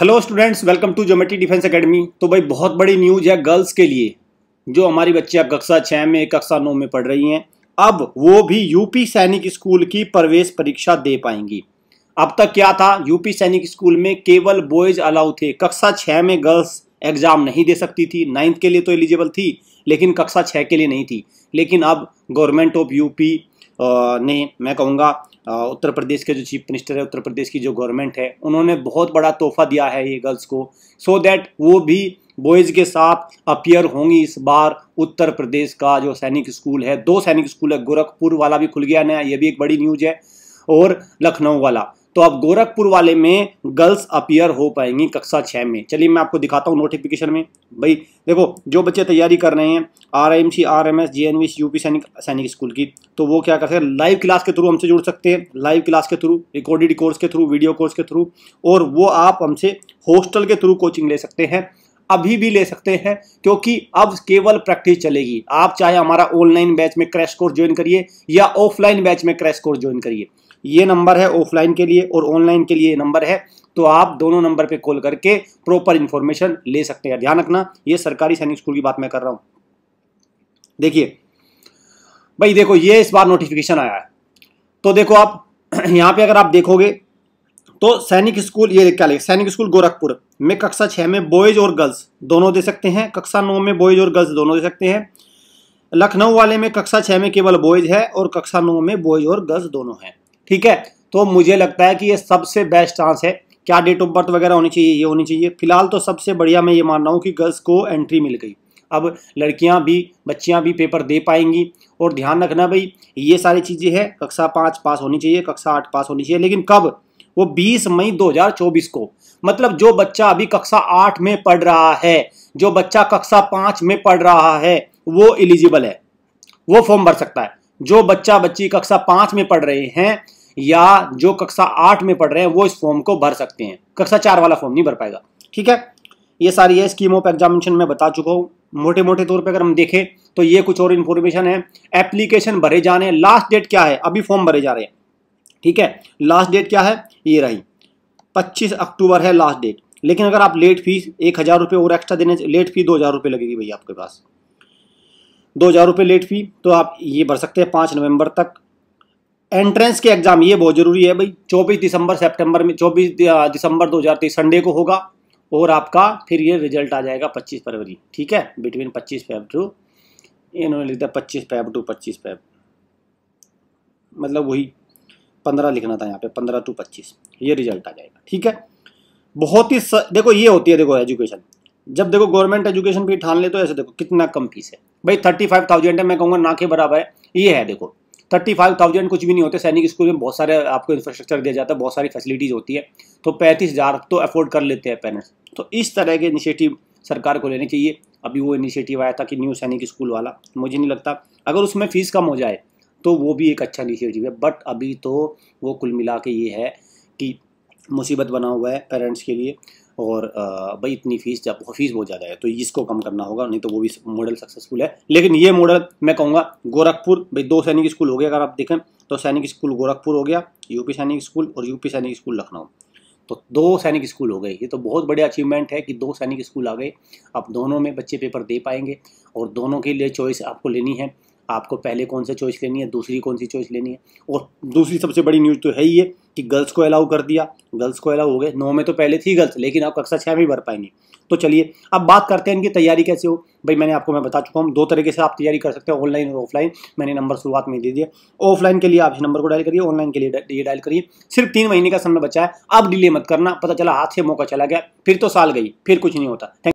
hello students welcome to geometry defence academy तो भाई बहुत बड़ी न्यूज़ है गर्ल्स के लिए जो हमारी बच्ची अब कक्षा छः में कक्षा नौ में पढ़ रही हैं अब वो भी यूपी सैनिक स्कूल की प्रवेश परीक्षा दे पाएंगी अब तक क्या था यूपी सैनिक स्कूल में केवल बॉयज अलाउ थे कक्षा छः में गर्ल्स एग्जाम नहीं दे सकती थी नाइन्थ के लिए तो एलिजिबल थी लेकिन कक्षा छः के लिए नहीं थी लेकिन अब गवर्नमेंट ऑफ यूपी ने मैं कहूँगा उत्तर प्रदेश के जो चीफ मिनिस्टर है उत्तर प्रदेश की जो गवर्नमेंट है उन्होंने बहुत बड़ा तोहफा दिया है ये गर्ल्स को सो so दैट वो भी बॉयज़ के साथ अपियर होंगी इस बार उत्तर प्रदेश का जो सैनिक स्कूल है दो सैनिक स्कूल है गोरखपुर वाला भी खुल गया नया ये भी एक बड़ी न्यूज़ है और लखनऊ वाला तो अब गोरखपुर वाले में गर्ल्स अपियर हो पाएंगी कक्षा छः में चलिए मैं आपको दिखाता हूँ नोटिफिकेशन में भाई देखो जो बच्चे तैयारी कर रहे हैं R M C R M S J N V UP Sainik Sainik school की तो वो क्या कर सकते हैं लाइव क्लास के थ्रू हमसे जुड़ सकते हैं लाइव क्लास के थ्रू रिकॉर्डेड कोर्स के थ्रू वीडियो कोर्स के थ्रू और वो आप हमसे हॉस्टल के थ्रू कोचिंग ले सकते हैं अभी भी ले सकते हैं क्योंकि अब केवल प्रैक्टिस चलेगी आप चाहे हमारा ऑनलाइन बैच में क्रैश कोर्स ज्वाइन करिए या ऑफलाइन बैच में क्रैश कोर्स ज्वाइन करिए ये नंबर है ऑफलाइन के लिए और ऑनलाइन के लिए नंबर है तो आप दोनों नंबर पे कॉल करके प्रॉपर इंफॉर्मेशन ले सकते हैं ध्यान रखना ये सरकारी सैनिक स्कूल की बात मैं कर रहा हूं देखिए भाई देखो ये इस बार नोटिफिकेशन आया है तो देखो आप यहां पे अगर आप देखोगे तो सैनिक स्कूल ये क्या लिखे सैनिक स्कूल गोरखपुर में कक्षा छः में बॉयज और गर्ल्स दोनों दे सकते हैं कक्षा नौ में बॉयज और गर्ल्स दोनों दे सकते हैं लखनऊ वाले में कक्षा छः में केवल बॉयज है और कक्षा नौ में बॉयज और गर्ल्स दोनों हैं ठीक है तो मुझे लगता है कि ये सबसे बेस्ट चांस है क्या डेट ऑफ बर्थ वगैरह होनी चाहिए ये होनी चाहिए फिलहाल तो सबसे बढ़िया मैं ये मान रहा हूँ कि गर्ल्स को एंट्री मिल गई अब लड़कियाँ भी बच्चियाँ भी पेपर दे पाएंगी और ध्यान रखना भाई ये सारी चीज़ें हैं कक्षा पाँच पास होनी चाहिए कक्षा आठ पास होनी चाहिए लेकिन कब वो 20 मई 2024 को मतलब जो बच्चा अभी कक्षा आठ में पढ़ रहा है जो बच्चा कक्षा पांच में पढ़ रहा है वो एलिजिबल है वो फॉर्म भर सकता है जो बच्चा बच्ची कक्षा पांच में पढ़ रहे हैं या जो कक्षा आठ में पढ़ रहे हैं वो इस फॉर्म को भर सकते हैं कक्षा चार वाला फॉर्म नहीं भर पाएगा ठीक है ये सारी है स्कीम ऑफ एग्जामिनेशन में बता चुका हूँ मोटे मोटे तौर पे अगर हम देखें तो ये कुछ और इन्फॉर्मेशन है एप्लीकेशन भरे जाने लास्ट डेट क्या है अभी फॉर्म भरे जा रहे हैं ठीक है लास्ट डेट क्या है ये रही पच्चीस अक्टूबर है लास्ट डेट लेकिन अगर आप लेट फीस एक हज़ार रुपये और एक्स्ट्रा देने लेट फी दो हज़ार रुपये लगेगी भैया आपके पास दो हज़ार रुपये लेट फी तो आप ये भर सकते हैं पाँच नवंबर तक एंट्रेंस के एग्ज़ाम ये बहुत ज़रूरी है भाई चौबीस दिसंबर सितंबर में चौबीस दिसंबर 2023 संडे को होगा और आपका फिर ये रिजल्ट आ जाएगा 25 फरवरी ठीक है बिटवीन 25 फेब टू इन्होंने लिखता है पच्चीस फेब टू 25 फेब मतलब वही पंद्रह लिखना था यहाँ पे पंद्रह टू पच्चीस ये रिजल्ट आ जाएगा ठीक है बहुत ही स... देखो ये होती है देखो एजुकेशन जब देखो गवर्नमेंट एजुकेशन फी ठान ले तो ऐसे देखो कितना कम फीस है भाई थर्टी फाइव थाउजेंड है मैं कहूँगा ना के बराबर है ये है देखो थर्टी फाइव थाउजेंड कुछ भी नहीं होते सैनिक स्कूल में बहुत सारे आपको इंफ्रास्ट्रक्चर दिया जाता है बहुत सारी फैसिलिटीज़ होती है तो पैंतीस हज़ार तो अफोर्ड कर लेते हैं पेरेंट्स तो इस तरह के इनिशिएटिव सरकार को लेने चाहिए अभी वो इनिशिएटिव आया था कि न्यू सैनिक स्कूल वाला मुझे नहीं लगता अगर उसमें फ़ीस कम हो जाए तो वो भी एक अच्छा इनिशिएटिव है बट अभी तो वो कुल मिला के ये है कि मुसीबत बना हुआ है पेरेंट्स के लिए और भाई इतनी फीस जब फीस बहुत ज़्यादा है तो इसको कम करना होगा नहीं तो वो भी मॉडल सक्सेसफुल है लेकिन ये मॉडल मैं कहूँगा गोरखपुर भाई दो सैनिक स्कूल हो गया अगर आप देखें तो सैनिक स्कूल गोरखपुर हो गया यूपी सैनिक स्कूल और यूपी सैनिक स्कूल लखनऊ तो दो सैनिक स्कूल हो गए ये तो बहुत बड़े अचीवमेंट है कि दो सैनिक स्कूल आ गए अब दोनों में बच्चे पेपर दे पाएंगे और दोनों के लिए चॉइस आपको लेनी है आपको पहले कौन सा चॉइस लेनी है दूसरी कौन सी चॉइस लेनी है और दूसरी सबसे बड़ी न्यूज़ तो है ही है कि गर्ल्स को अलाउ कर दिया गर्ल्स को अलाउ हो गए नौ में तो पहले थी गर्ल्स लेकिन आप कक्षा छः में भर पाएंगे तो चलिए अब बात करते हैं इनकी तैयारी कैसे हो भाई मैंने आपको मैं बता चुका हूँ दो तरीके से आप तैयारी कर सकते हैं ऑनलाइन और ऑफलाइन मैंने नंबर शुरुआत में दे दिया ऑफलाइन के लिए आप इस नंबर को डायल करिए ऑनलाइन के लिए ये डायल करिए सिर्फ तीन महीने का समय बचा है अब डिले मत करना पता चला हाथ से मौका चला गया फिर तो साल गई फिर कुछ नहीं होता